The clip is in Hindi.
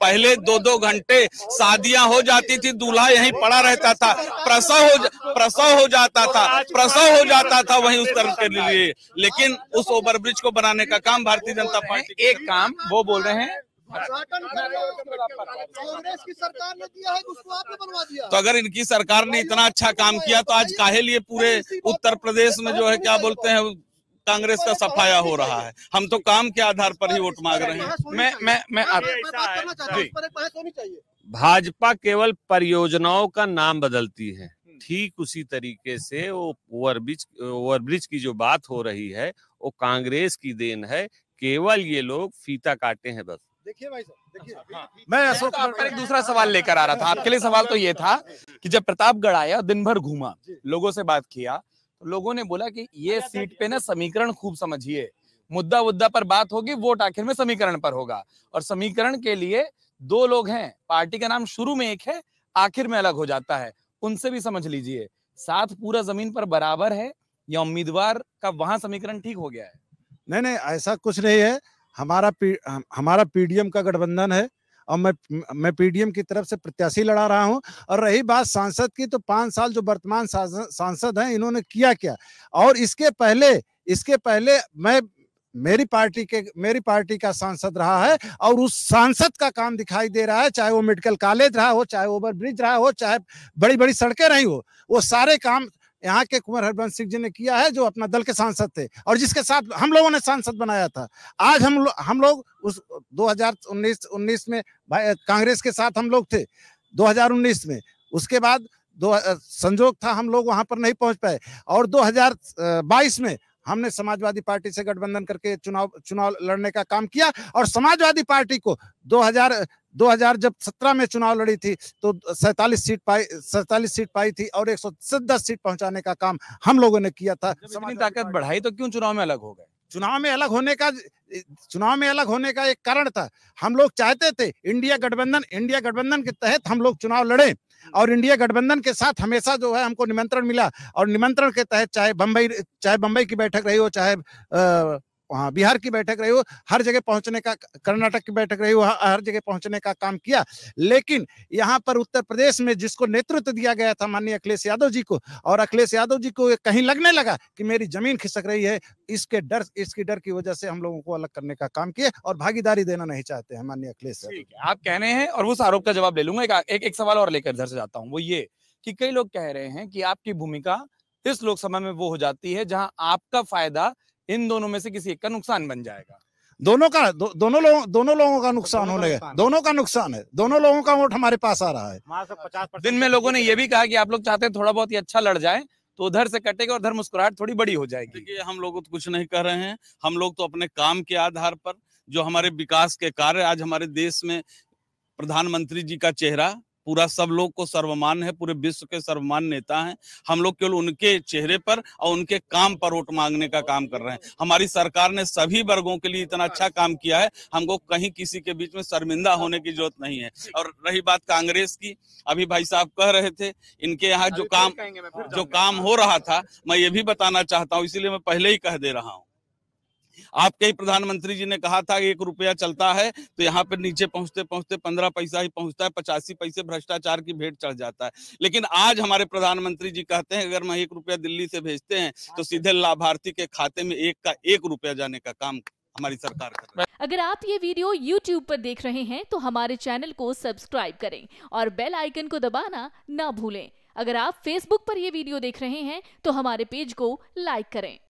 पहले दो दो घंटे शादियां हो जाती थी दूल्हा यहीं पड़ा रहता था प्रसव हो प्रसव हो जाता था प्रसव हो जाता था वहीं उस तरफ के लिए लेकिन उस ओवरब्रिज को बनाने का काम भारतीय जनता पार्टी एक काम वो बोल रहे हैं कांग्रेस की सरकार ने दिया है उसको आपने बनवा दिया तो अगर इनकी सरकार ने इतना अच्छा काम किया तो आज काहे लिए पूरे उत्तर प्रदेश में जो है क्या बोलते हैं कांग्रेस का सफाया हो रहा है हम तो काम के आधार पर ही वोट मांग रहे हैं मैं मैं मैं भाजपा केवल परियोजनाओं का नाम बदलती है ठीक उसी तरीके से वो ओवरब्रिज ओवरब्रिज की जो बात हो रही है वो कांग्रेस की देन है केवल ये लोग फीता काटे हैं बस देखिए भाई साहब अच्छा, हाँ। मैं अशोक तो पर एक दूसरा सवाल लेकर आ रहा था आपके लिए सवाल तो ये था कि जब प्रतापगढ़ आया दिन भर घूमा लोगों से बात किया तो लोगों ने बोला कि ये सीट पे ना समीकरण खूब समझिए मुद्दा मुद्दा पर बात होगी वोट आखिर में समीकरण पर होगा और समीकरण के लिए दो लोग हैं पार्टी का नाम शुरू में एक है आखिर में अलग हो जाता है उनसे भी समझ लीजिए साथ पूरा जमीन पर बराबर है या उम्मीदवार का वहां समीकरण ठीक हो गया है नहीं नहीं ऐसा कुछ नहीं है हमारा पी, हमारा पीडीएम का गठबंधन है और मैं मैं पीडीएम की तरफ से प्रत्याशी लड़ा रहा हूं और रही बात सांसद की तो पाँच साल जो वर्तमान सांसद हैं इन्होंने किया क्या और इसके पहले इसके पहले मैं मेरी पार्टी के मेरी पार्टी का सांसद रहा है और उस सांसद का काम दिखाई दे रहा है चाहे वो मेडिकल कॉलेज रहा हो चाहे ओवर ब्रिज रहा हो चाहे बड़ी बड़ी सड़कें रही हो वो सारे काम यहाँ के कुंवर हरिवंश सिंह जी ने किया है जो अपना दल के सांसद थे और जिसके साथ हम लोगों ने सांसद बनाया था आज हम लो, हम लोग उस 2019 19 में कांग्रेस के साथ हम लोग थे 2019 में उसके बाद दो संजोग था हम लोग वहाँ पर नहीं पहुँच पाए और 2022 में हमने समाजवादी पार्टी से गठबंधन करके चुनाव चुनाव लड़ने का काम किया और समाजवादी पार्टी को 2000 2000 जब 17 में चुनाव लड़ी थी तो सैतालीस सीट पाई सैतालीस सीट पाई थी और एक सीट पहुंचाने का काम हम लोगों ने किया था ताकत बढ़ाई तो क्यों चुनाव में अलग हो गए चुनाव में अलग होने का चुनाव में अलग होने का एक कारण था हम लोग चाहते थे इंडिया गठबंधन इंडिया गठबंधन के तहत हम लोग चुनाव लड़े और इंडिया गठबंधन के साथ हमेशा जो है हमको निमंत्रण मिला और निमंत्रण के तहत चाहे बम्बई चाहे बम्बई की बैठक रही हो चाहे वहाँ बिहार की बैठक रही हो हर जगह पहुंचने का कर्नाटक की बैठक रही हो हर जगह पहुंचने का काम किया लेकिन यहाँ पर उत्तर प्रदेश में जिसको नेतृत्व दिया गया था माननीय अखिलेश यादव जी को और अखिलेश यादव जी को कहीं लगने लगा कि मेरी जमीन खिसक रही है इसके डर इसकी डर की वजह से हम लोगों को अलग करने का काम किया और भागीदारी देना नहीं चाहते हैं माननीय अखिलेश आप कह रहे हैं और उस आरोप का जवाब ले लूंगा एक, एक, एक सवाल और लेकर इधर से जाता हूँ वो ये कि कई लोग कह रहे हैं कि आपकी भूमिका इस लोकसभा में वो हो जाती है जहां आपका फायदा इन दोनों में से किसी एक का नुकसान बन जाएगा दोनों का दो, दोनों लोगों दोनों लोगों का नुकसान होने है दोनों का नुकसान है दोनों लोगों का वोट हमारे पास आ रहा है दिन में लोगों ने यह भी कहा कि आप लोग चाहते हैं थोड़ा बहुत ही अच्छा लड़ जाए तो उधर से कटेगा और उधर मुस्कुराहट थोड़ी बड़ी हो जाएगी देखिए हम लोग तो कुछ नहीं कर रहे हैं हम लोग तो अपने काम के आधार पर जो हमारे विकास के कार्य आज हमारे देश में प्रधानमंत्री जी का चेहरा पूरा सब लोग को सर्वमान्य है पूरे विश्व के सर्वमान्य नेता हैं हम लोग केवल उनके चेहरे पर और उनके काम पर वोट मांगने का काम कर रहे हैं हमारी सरकार ने सभी वर्गों के लिए इतना अच्छा काम किया है हमको कहीं किसी के बीच में शर्मिंदा होने की जरूरत नहीं है और रही बात कांग्रेस की अभी भाई साहब कह रहे थे इनके यहाँ जो काम जो काम हो रहा था मैं ये भी बताना चाहता हूँ इसीलिए मैं पहले ही कह दे रहा हूँ आपके ही प्रधानमंत्री जी ने कहा था एक रुपया चलता है तो यहाँ पर नीचे पहुंचते पहुंचते पंद्रह पैसा ही पहुंचता है पचासी पैसे भ्रष्टाचार की भेंट चढ़ जाता है लेकिन आज हमारे प्रधानमंत्री जी कहते हैं अगर मैं एक रुपया दिल्ली से भेजते हैं तो हाँ। सीधे लाभार्थी के खाते में एक का एक रुपया जाने का काम हमारी सरकार कर अगर आप ये वीडियो YouTube पर देख रहे हैं तो हमारे चैनल को सब्सक्राइब करें और बेल आइकन को दबाना ना भूलें अगर आप Facebook पर यह वीडियो देख रहे हैं तो हमारे पेज को लाइक करें